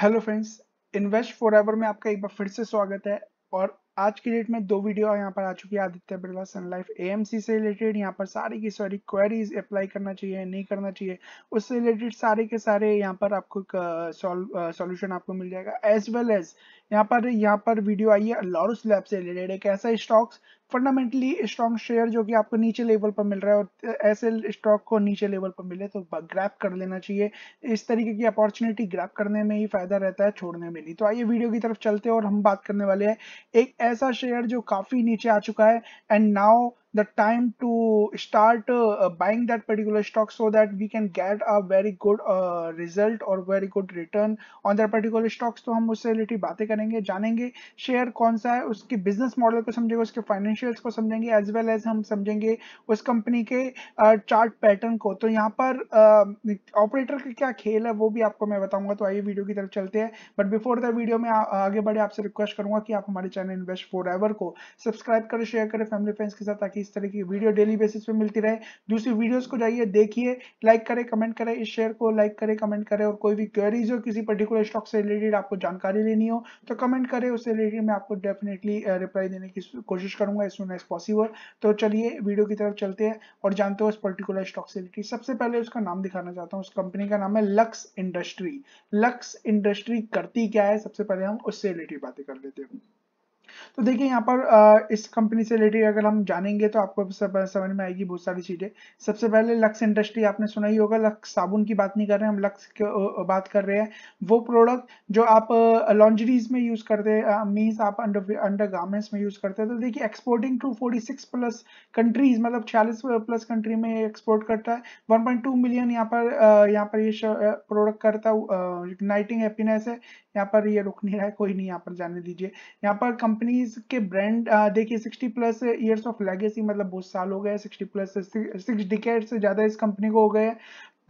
hello friends invest forever में आपका एक बार फिर से स्वागत है और आज की डेट में दो वीडियो यहाँ पर आ चुकी है आदित्य बिरला सन लाइफ सी से रिलेटेड यहाँ पर सारी की सारी क्वेरीज अप्लाई करना चाहिए नहीं करना चाहिए उससे रिलेटेड सारे के सारे यहाँ पर आपको सॉल्यूशन uh, uh, आपको मिल जाएगा एज वेल एज यहाँ पर यहाँ पर वीडियो आई है लॉरस लैब से रिलेटेड एक ऐसा स्टॉक्स फंडामेंटली स्ट्रॉन्ग शेयर जो कि आपको नीचे लेवल पर मिल रहा है और ऐसे स्टॉक को नीचे लेवल पर मिले तो ग्रैप कर लेना चाहिए इस तरीके की अपॉर्चुनिटी ग्रैप करने में ही फायदा रहता है छोड़ने में नहीं तो आइए वीडियो की तरफ चलते हैं और हम बात करने वाले हैं एक ऐसा शेयर जो काफी नीचे आ चुका है and now the time to start uh, uh, buying that particular stock so that we can get a very good uh, result or very good return on that particular stocks तो हम उससे related बातें करेंगे जानेंगे share कौन सा है उसके बिजनेस मॉडल को समझेंगे उसके फाइनेंशियल्स को समझेंगे एज वेल एज हम समझेंगे उस कंपनी के चार्ट uh, पैटर्न को तो यहाँ पर ऑपरेटर uh, का क्या खेल है वो भी आपको मैं बताऊंगा तो आइए वीडियो की तरफ चलते हैं बट बिफोर द वीडियो में आ, आगे बढ़े आपसे रिक्वेस्ट करूंगा कि आप हमारे चैनल इन्वेस्ट फॉर को सब्सक्राइब करें शेयर करें फैमिली फ्रेंड्स के साथ ताकि इस तरह की वीडियो डेली बेसिस पे मिलती रहे दूसरी वीडियोस को जाइए देखिए लाइक करें कमेंट करें इस शेयर को लाइक करें कमेंट करें और कोई भी क्वेरीज हो किसी पर्टिकुलर स्टॉक से रिलेटेड आपको जानकारी लेनी हो तो कमेंट करें उससे रिलेटेड मैं आपको डेफिनेटली रिप्लाई uh, देने की कोशिश करूंगा एज सुन एज पॉसिबल तो चलिए वीडियो की तरफ चलते हैं और जानते हो इस पर्टिकुलर स्टॉक से रिलेटेड सबसे पहले उसका नाम दिखाना चाहता हूँ उस कंपनी का नाम है लक्स इंडस्ट्री लक्स इंडस्ट्री करती क्या है सबसे पहले हम उससे रिलेटेड बातें कर लेते हैं तो देखिए यहाँ पर आ, इस कंपनी से रिलेटेड अगर हम जानेंगे तो आपको समझ में आएगी बहुत सारी चीज़ें सबसे पहले लक्स इंडस्ट्री आपने सुना ही होगा लक्स साबुन की बात नहीं कर रहे हम लक्स बात कर रहे हैं वो प्रोडक्ट जो आप लॉन्जरीज में यूज़ करते मीन्स आप अंडर अंडर गार्मेंट्स में यूज़ करते हैं तो देखिए exporting to forty plus countries मतलब छियालीस प्लस कंट्री में एक्सपोर्ट करता है वन मिलियन यहाँ पर यहाँ पर ये प्रोडक्ट करता है यूनाइटिंग हैप्पीनेस है यहाँ पर ये रुक नहीं रहा है कोई नहीं यहाँ पर जाने दीजिए यहाँ पर कंपनी कंपनीज के ब्रांड देखिए 60 प्लस इयर्स ऑफ लेगेसी मतलब बहुत साल हो गए 60 प्लस सिक्स डिकेट से ज़्यादा इस कंपनी को हो गए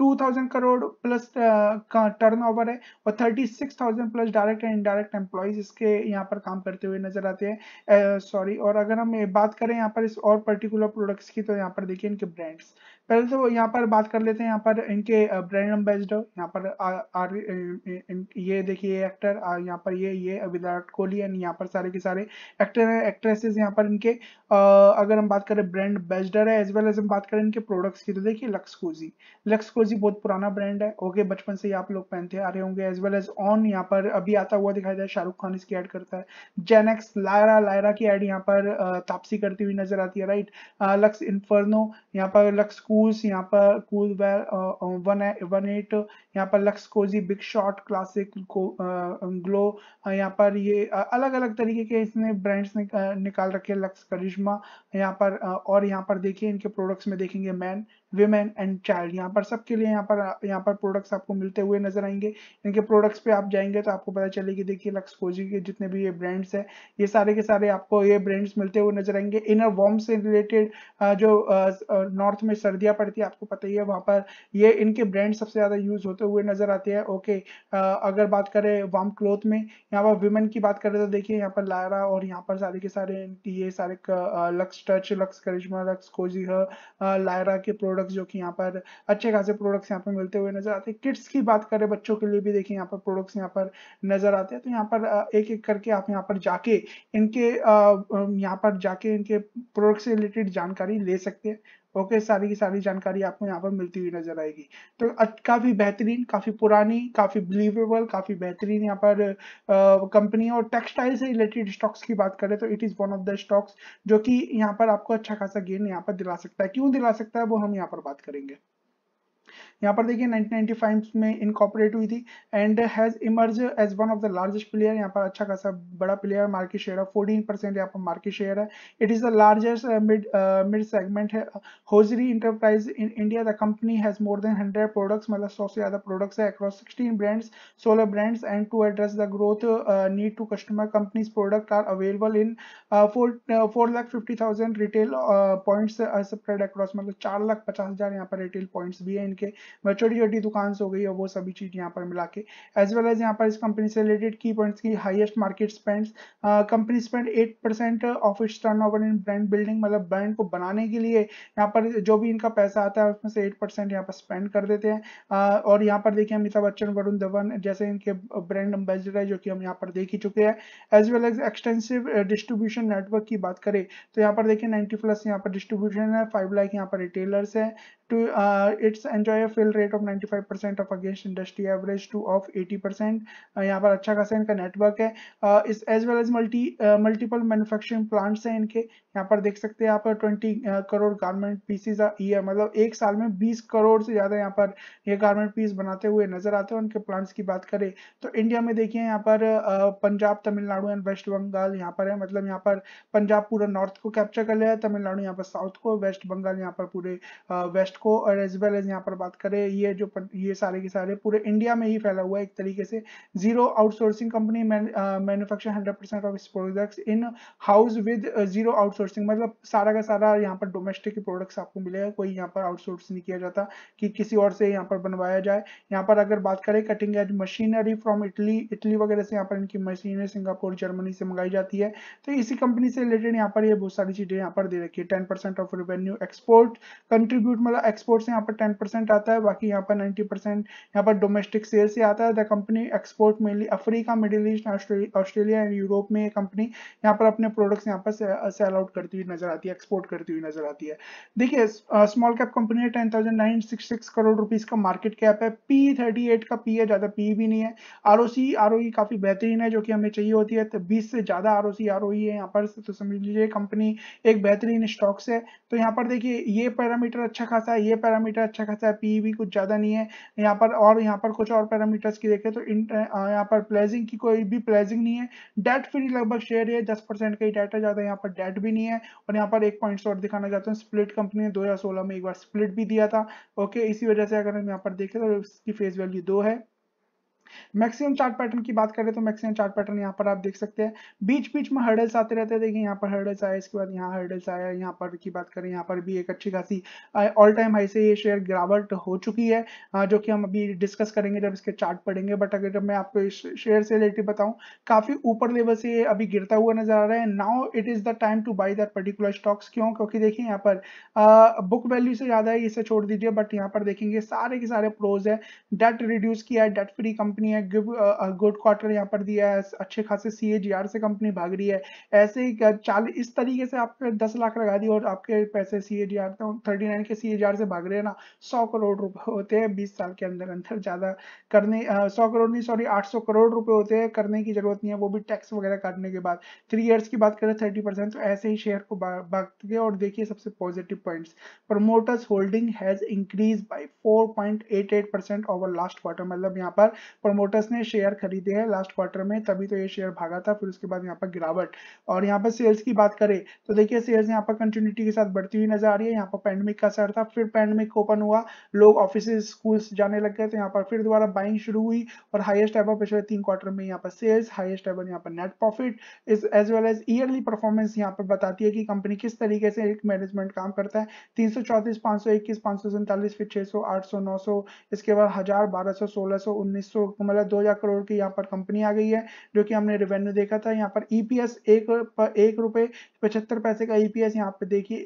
2000 करोड़ प्लस का टर्नओवर है और 36,000 plus direct and indirect employees इसके यहाँ पर काम करते हुए नजर आते हैं सॉरी और अगर हम बात करें यहाँ पर इस और पर्टिकुलर प्रोडक्ट्स की तो यहाँ पर देखिए इनके ब्रांड्स पहले तो यहाँ पर बात कर लेते हैं यहाँ पर इनके ब्रांड एम्बेसडर यहाँ पर आर, आर इन, ये देखिए एक्टर यहाँ पर ये ये विराट कोहली एंड यहाँ पर सारे के सारे एक्टर हैं एक्ट्रेसेस यहाँ पर इनके आ, अगर हम बात करें ब्रांड एम्बेसडर है एज वेल एज हम बात करें इनके प्रोडक्ट्स की तो देखिए लक्स कोजी लक्स कोजी बहुत पुराना ब्रांड है ओके बचपन से ही आप लोग पहनते आ रहे होंगे एज वेल एज ऑन यहाँ पर अभी आता हुआ दिखाई दे शाहरुख खान इसकी एड करता है जेनेक्स लायरा लायरा की एड यहाँ पर तापसी करती हुई नजर आती है राइट लक्स इन्फर्नो यहाँ पर लक्स कूज यहाँ पर कूज वन वन एट यहाँ पर Lux Cozi big shot classic glow यहाँ पर ये uh, अलग अलग तरीके के इसने ब्रांड्स uh, निकाल रखे लक्स करिश्मा यहाँ पर uh, और यहाँ पर देखिए इनके प्रोडक्ट्स में देखेंगे मैन वेमेन एंड चाइल्ड यहाँ पर सबके लिए यहाँ पर यहाँ पर प्रोडक्ट्स आपको मिलते हुए नजर आएंगे इनके प्रोडक्ट्स पे आप जाएंगे तो आपको पता चलेगी देखिए लक्स कोजी के जितने भी ये ब्रांड्स है ये सारे के सारे आपको ये ब्रांड्स मिलते हुए नजर आएंगे इनर वॉर्म से रिलेटेड जो नॉर्थ में सर्दियाँ पड़ती है आपको पता ही है वहाँ पर ये इनके ब्रांड सबसे ज़्यादा यूज होते हुए नजर आते हैं ओके अगर बात करें वार्म क्लोथ में यहाँ पर वुमेन की बात करें तो देखिए यहाँ पर लारा और यहाँ पर सारे के सारे ये सारे Lux touch Lux Karishma Lux Cozi Lyra के प्रोडक्ट प्रोडक्ट्स जो कि यहाँ पर अच्छे खासे प्रोडक्ट्स यहाँ पर मिलते हुए नजर आते हैं किड्स की बात करें बच्चों के लिए भी देखिए यहाँ पर प्रोडक्ट्स यहाँ पर नजर आते हैं तो यहाँ पर एक एक करके आप यहाँ पर जाके इनके यहाँ पर जाके इनके प्रोडक्ट से रिलेटेड जानकारी ले सकते हैं ओके सारी की सारी जानकारी आपको यहाँ पर मिलती हुई नजर आएगी तो काफी बेहतरीन काफी पुरानी काफी बिलीवेबल काफी बेहतरीन यहाँ पर कंपनी और टेक्सटाइल से रिलेटेड स्टॉक्स की बात करें तो it is one of the stocks जो कि यहाँ पर आपको अच्छा खासा गेन यहाँ पर दिला सकता है क्यों दिला सकता है वो हम यहाँ पर बात करेंगे यहाँ पर देखिए 1995 में इनकॉपरेट हुई थी and has emerge as one of the largest player यहाँ पर अच्छा खासा बड़ा प्लेयर मार्केट शेयर है 14 परसेंट यहाँ पर मार्केट शेयर है it is the largest mid mid segment है hosiery enterprise in India the company has more than hundred products मतलब सौ से ज्यादा प्रोडक्ट्स है अक्रॉस सिक्सटीन ब्रांड्स सोलह brands and to address the growth need to customer companies product are available in four lakh fifty thousand retail points spread across मतलब चार लाख पचास हजार यहाँ पर रिटेल पॉइंट्स भी है इनके ठीक है मैं छोटी छोटी दुकान हो गई और वो सभी चीज यहाँ पर मिला के एज वेल एज यहाँ पर इस कंपनी से रिलेटेड की पॉइंट्स की highest market spend company spend eight percent of its turnover in brand building मतलब ब्रांड को बनाने के लिए यहाँ पर जो भी इनका पैसा आता है उसमें से एट परसेंट यहाँ पर स्पेंड कर देते हैं uh, और यहाँ पर देखिए अमिताभ बच्चन वरुण धवन जैसे इनके ब्रांड एम्बेसडर है जो कि हम यहाँ पर देख ही चुके हैं as well as extensive distribution network की बात करें तो यहाँ पर देखिए नाइनटी प्लस यहाँ पर डिस्ट्रीब्यूशन है फाइव लाख यहाँ पर रिटेलर्स है to uh, its enjoy a fill rate of 95% of against industry average to of 80% uh, यहाँ पर अच्छा खासा इनका नेटवर्क है uh, इस as well as multi multiple manufacturing plants हैं इनके यहाँ पर देख सकते हैं यहाँ पर 20 करोड़ गारमेंट पीसीज ईयर मतलब एक साल में 20 करोड़ से ज़्यादा यहाँ पर ये गारमेंट पीस बनाते हुए नजर आते हैं उनके प्लांट्स की बात करें तो इंडिया में देखिए यहाँ पर पंजाब तमिलनाडु एंड वेस्ट बंगाल यहाँ पर है मतलब यहाँ पर पंजाब पूरा नॉर्थ को कैप्चर कर लिया है तमिलनाडु यहाँ पर साउथ को वेस्ट बंगाल यहाँ पर पूरे वेस्ट uh, को और एज वेल एज यहाँ पर बात करें ये जो ये सारे के सारे पूरे इंडिया में ही फैला हुआ है एक तरीके से zero outsourcing company manufacture hundred percent of products in house with zero outsourcing मतलब सारा का सारा यहाँ पर डोमेस्टिक प्रोडक्ट्स आपको मिलेगा कोई यहाँ पर आउटसोर्स नहीं किया जाता कि किसी और से यहाँ पर बनवाया जाए यहाँ पर अगर बात करें cutting edge machinery from Italy Italy वगैरह से यहाँ पर इनकी मशीनरी सिंगापुर जर्मनी से मंगाई जाती है तो इसी कंपनी से रिलेटेड यहाँ पर ये बहुत सारी चीजें यहाँ पर दे रखी है ten of revenue export contribute मतलब एक्सपोर्ट से यहाँ पर टेन परसेंट आता है बाकी यहाँ पर नाइनटी परसेंट यहाँ पर डोमेस्टिक सेल से आता है the company export mainly Africa Middle East Australia and Europe में कंपनी यहाँ पर अपने प्रोडक्ट्स यहाँ पर सेल आउट करती हुई नजर आती है एक्सपोर्ट करती हुई नजर आती है देखिए स्मॉल कैप कंपनी है ten thousand nine six six crore rupees का मार्केट कैप है पी थर्टी एट का पी है ज्यादा पी भी नहीं है R O C R O काफी बेहतरीन है जो कि हमें चाहिए होती है तो बीस से ज्यादा R O C R O है यहाँ पर तो समझ लीजिए कंपनी एक बेहतरीन स्टॉक्स है तो यहाँ पर देखिए ये पैरामीटर अच्छा खासा था ये पैरामीटर अच्छा खासा है पी भी कुछ ज़्यादा नहीं है यहाँ पर और यहाँ पर कुछ और पैरामीटर्स की देखें तो यहाँ पर प्लेजिंग की कोई भी प्लेजिंग नहीं है डेट फ्री लगभग शेयर है दस परसेंट का ही डेट है ज़्यादा यहाँ पर डेट भी नहीं है और यहाँ पर एक पॉइंट और दिखाना चाहते हैं स्प्लिट कंपनी ने दो में एक बार स्प्लिट भी दिया था ओके इसी वजह से अगर हम यहाँ पर देखें तो इसकी फेस वैल्यू दो है मैक्सिमम चार्ट पैटर्न की बात करें तो मैक्सिमम चार्ट पैटर्न यहाँ पर आप देख सकते हैं बीच बीच में हर्डल्स आते रहते हैं देखिए यहाँ पर हर्डल्स आया इसके बाद यहाँ हर्डल्स आया यहाँ पर की बात करें यहाँ पर भी एक अच्छी खासी ऑल टाइम हाई से ये शेयर गिरावट हो चुकी है जो कि हम अभी डिस्कस करेंगे जब इसके चार्ट पढ़ेंगे बट अगर जब मैं आपको इस शेयर से रिलेटेड बताऊँ काफी ऊपर लेवल से अभी गिरता हुआ नजर आ रहा है now it is the time to buy that particular stocks क्यों क्योंकि देखिए यहाँ पर बुक वैल्यू से ज्यादा है इसे छोड़ दीजिए बट यहाँ पर देखेंगे सारे के सारे प्रोज है डेट रिड्यूस किया है डेट फ्री कंपनी है गुड क्वार्टर यहाँ पर दिया है अच्छे खासे सी से कंपनी भाग रही है ऐसे ही चालीस इस तरीके से आपने दस लाख लगा दिए और आपके पैसे C A G R thirty nine के सी ए जी आर से भाग रहे हैं ना सौ करोड़ रुपए होते हैं बीस साल के अंदर अंदर ज़्यादा करने सौ करोड़ नहीं सॉरी आठ सौ करोड़ रुपए होते हैं करने की जरूरत नहीं है वो भी टैक्स वगैरह काटने के बाद थ्री ईयर्स की बात करें थर्टी परसेंट तो ऐसे ही शेयर को भागते गए और देखिए सबसे positive points promoters holding has increase by four point eight eight percent over last quarter मतलब यहाँ पर प्रमोटर प्रोमोटर्स ने शेयर खरीदे हैं लास्ट क्वार्टर में तभी तो ये शेयर भागा था फिर उसके बाद यहाँ पर गिरावट और यहाँ पर सेल्स की बात करें तो देखिए सेल्स यहाँ पर कंटिन्यूटी के साथ बढ़ती हुई नजर आ रही है यहाँ पर पैंडमिक का असर था फिर पैंडमिक ओपन हुआ लोग ऑफिस स्कूल्स जाने लग गए तो यहाँ पर फिर दोबारा बाइंग शुरू हुई और हाइस्ट एवर पिछले तीन क्वार्टर में यहाँ पर सेल्स हाइस्ट एवर यहाँ पर net profit as well as yearly performance यहाँ पर बताती है कि कंपनी किस तरीके से एक मैनेजमेंट काम करता है तीन सौ चौतीस पांच सौ इक्कीस पांच सौ सैंतालीस फिर छह सौ आठ सौ नौ सौ इसके बाद हजार बारह सौ सोलह सौ उन्नीस सौ मतलब तरह हजार करोड़ की यहाँ पर कंपनी आ गई है जो कि हमने रेवेन्यू देखा था यहाँ पर ईपीएस e एक पर एक रुपए पचहत्तर पैसे का ईपीएस e यहाँ पे देखिए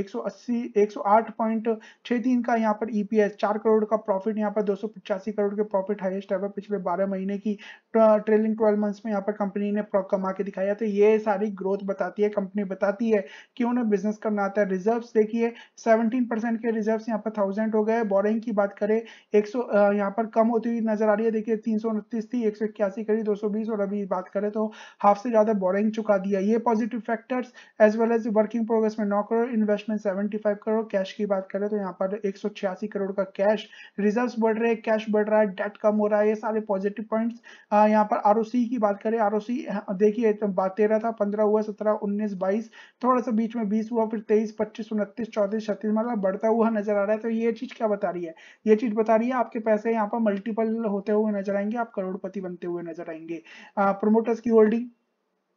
एक सौ अस्सी एक सौ आठ पॉइंट छः तीन का यहाँ पर ईपीएस e चार करोड़ का प्रॉफिट यहाँ पर दो सौ पचासी करोड़ के प्रॉफिट हाइएस्ट है पिछले बारह महीने की ट्रेलिंग ट्वेल्व मंथ्स में यहाँ पर कंपनी ने कमा के दिखाया तो ये सारी ग्रोथ बताती है कंपनी बताती है कि उन्हें बिजनेस करना आता है रिजर्व देखिए 17 परसेंट के रिजर्व यहाँ पर थाउजेंड हो गए बोरिंग की बात करें एक सौ यहाँ पर कम होती हुई नजर आ रही है देखिए तीन थी एक करी 220 और अभी बात करें तो हाफ से ज्यादा बोरिंग चुका दिया ये positive factors as well as working progress में नौ करोड़ इन्वेस्टमेंट 75 करोड़ कैश की बात करें तो यहाँ पर एक करोड़ का कैश रिजर्व बढ़ रहे कैश बढ़ रहा है डेट कम हो रहा है ये सारे पॉजिटिव पॉइंट यहाँ पर आर की बात करें आर हाँ, देखिए तो तेरह था पंद्रह हुआ सत्रह उन्नीस बाईस थोड़ा सा बीच में बीस हुआ फिर तेईस पच्चीस उनतीस चौतीस छत्तीस मतलब बढ़ता हुआ नजर आ रहा है तो ये चीज क्या बता रही है ये चीज बता रही है आपके पैसे यहाँ पर मल्टीपल होते हुए नजर आएंगे आप करोड़पति बनते हुए नजर आएंगे प्रोमोटर्स की होल्डिंग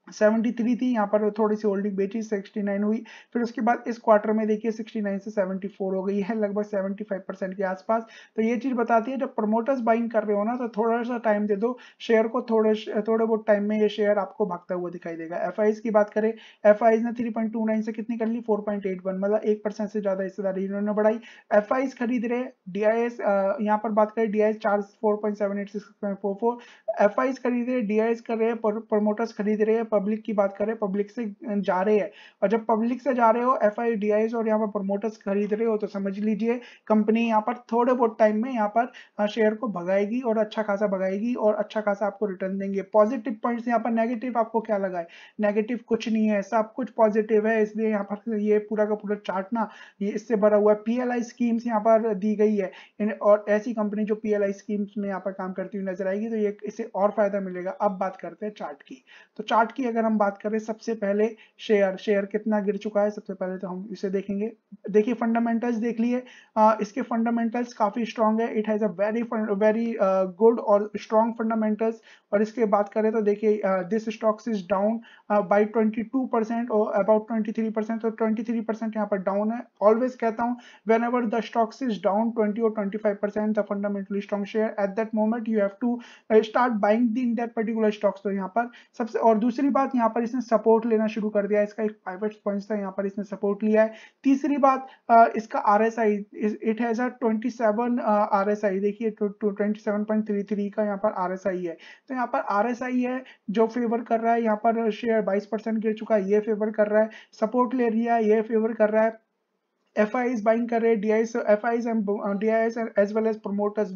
73 थी यहाँ पर थोड़ी सी होल्डिंग बेची 69 हुई फिर उसके बाद इस क्वार्टर में देखिए 69 से 74 हो गई है लगभग 75 परसेंट के आसपास तो ये चीज बताती है जब प्रमोटर्स बाइंग कर रहे हो ना तो थोड़ा सा टाइम दे दो शेयर को थोड़े थोड़े बहुत टाइम में ये शेयर आपको भागता हुआ दिखाई देगा एफ की बात करें एफ ने थ्री से कितनी कर ली फोर मतलब एक से ज्यादा हिस्सेदारी इन्होंने बढ़ाई एफ खरीद रहे डी आई एस यहाँ पर बात करें D I S charge four point seven eight six point four four F खरीद रहे डी आई एस कर रहे हैं प्रमोटर्स खरीद रहे हैं पब्लिक की बात करें पब्लिक से जा रहे हैं और जब पब्लिक से जा रहे हो एफ और यहाँ पर प्रमोटर्स खरीद रहे हो तो समझ लीजिए कंपनी यहाँ पर थोड़े बहुत टाइम में यहाँ पर शेयर को भगाएगी और अच्छा खासा भगाएगी और अच्छा खासा आपको रिटर्न देंगे पॉजिटिव पॉइंट्स यहाँ पर नेगेटिव आपको क्या लगा है नेगेटिव कुछ नहीं है सब कुछ पॉजिटिव है इसलिए यहाँ पर ये पूरा का पूरा चार्ट ना ये इससे भरा हुआ है पीएलआई स्कीम्स यहाँ पर दी गई है और ऐसी कंपनी जो पीएलआई स्कीम्स में यहाँ पर काम करती हुई नजर आएगी तो ये इसे और फायदा मिलेगा अब बात करते हैं चार्ट की तो चार्ट की की अगर हम बात करें सबसे पहले शेयर शेयर कितना गिर चुका है सबसे पहले तो हम इसे देखेंगे देखिए फंडामेंटल्स देख लिए इसके फंडामेंटल्स काफी स्ट्रांग है it has a very very good और स्ट्रांग फंडामेंटल्स और इसके बात करें तो देखिए this stocks is down by twenty two percent और अबाउट ट्वेंटी थ्री परसेंट तो ट्वेंटी थ्री परसेंट यहाँ पर डाउन है ऑलवेज कहता हूँ whenever the stocks is down twenty और twenty five percent the fundamentally strong share at that moment you have to start buying then that particular stocks तो यहाँ पर सबसे और दूसरी दूसरी बात यहाँ पर इसने सपोर्ट लेना शुरू कर दिया इसका एक प्राइवेट पॉइंट था यहाँ पर इसने सपोर्ट लिया है तीसरी बात इसका R S I it has twenty seven R S I देखिए twenty seven point three three का यहाँ पर आर एस आई है तो यहाँ पर आर एस आई है जो फेवर कर रहा है यहाँ पर शेयर बाईस परसेंट गिर चुका है ये फेवर कर रहा है सपोर्ट ले रही है ये फेवर कर रहा है एफ आई इज बाइंग कर रहे D I F I and D I S as well as promoters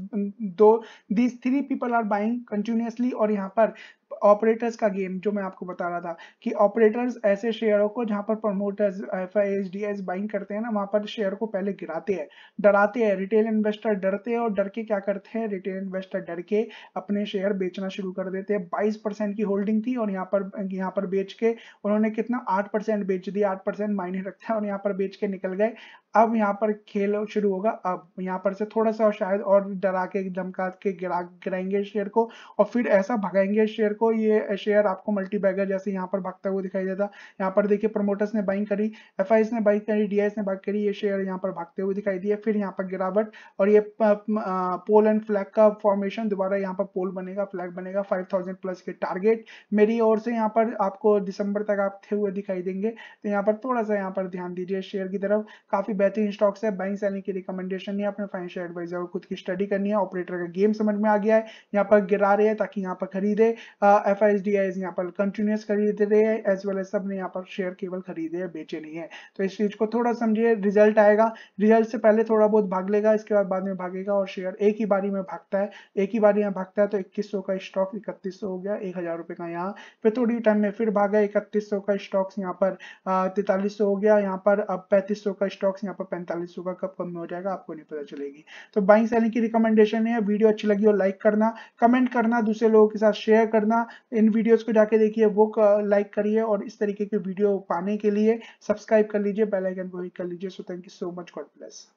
दो these three people are buying continuously और यहाँ पर ऑपरेटर्स का गेम जो मैं आपको बता रहा था कि ऑपरेटर्स ऐसे शेयरों को जहां पर प्रमोटर्स एफ आई बाइंग करते हैं ना वहां पर शेयर को पहले गिराते हैं डराते हैं रिटेल इन्वेस्टर डरते हैं और डर के क्या करते हैं रिटेल इन्वेस्टर डर के अपने शेयर बेचना शुरू कर देते हैं बाईस की होल्डिंग थी और यहाँ पर यहाँ पर बेच के उन्होंने कितना आठ बेच दिया आठ परसेंट मायने रखता है और यहाँ पर बेच के निकल गए अब यहाँ पर खेल शुरू होगा अब यहाँ पर से थोड़ा सा शायद और डरा के धमका के गिरा गिराएंगे शेयर को और फिर ऐसा भगाएंगे शेयर को आपको ये शेयर आपको मल्टी बैगर जैसे यहाँ पर भागता हुआ दिखाई देता यहाँ पर देखिए प्रमोटर्स ने बाइंग करी एफ ने बाइक करी डी ने बाइक करी ये शेयर यहाँ पर भागते हुए दिखाई दिए फिर यहाँ पर गिरावट और ये पोल एंड फ्लैग का फॉर्मेशन दोबारा यहाँ पर पोल बनेगा फ्लैग बनेगा फाइव प्लस के टारगेट मेरी ओर से यहाँ पर आपको दिसंबर तक आते हुए दिखाई देंगे तो यहाँ पर थोड़ा सा यहाँ पर ध्यान दीजिए शेयर की तरफ काफी बेहतरीन स्टॉक्स है बाइंग सेलिंग की रिकमेंडेशन नहीं अपने फाइनेंशियल एडवाइजर को खुद की स्टडी करनी है ऑपरेटर का गेम समझ में आ गया है यहाँ पर गिरा रहे हैं ताकि यहाँ पर खरीदे एफ आई यहाँ पर कंटिन्यूस खरीद रहे हैं एज वेल एज सबने यहाँ पर शेयर केवल खरीदे है बेचे नहीं है तो इस चीज को थोड़ा समझिए रिजल्ट आएगा रिजल्ट से पहले थोड़ा बहुत भाग लेगा इसके बाद बाद में भागेगा और शेयर एक ही बारी में भागता है एक ही बारी में भागता है तो इक्कीस का स्टॉक इकतीस हो गया एक हजार रुपए का यहाँ फिर थोड़ी टाइम में फिर भागा इकतीस का स्टॉक्स यहाँ पर तैतालीस हो गया यहाँ पर अब पैंतीस का स्टॉक्स यहाँ पर पैंतालीस का कब कम हो जाएगा आपको नहीं पता चलेगी तो बाइंग सेलिंग की रिकमेंडेशन है वीडियो अच्छी लगी हो लाइक करना कमेंट करना दूसरे लोगों के साथ शेयर करना इन वीडियोस को जाके देखिए वो लाइक करिए और इस तरीके के वीडियो पाने के लिए सब्सक्राइब कर लीजिए बेलाइकन को भी कर लीजिए so thank you so much God bless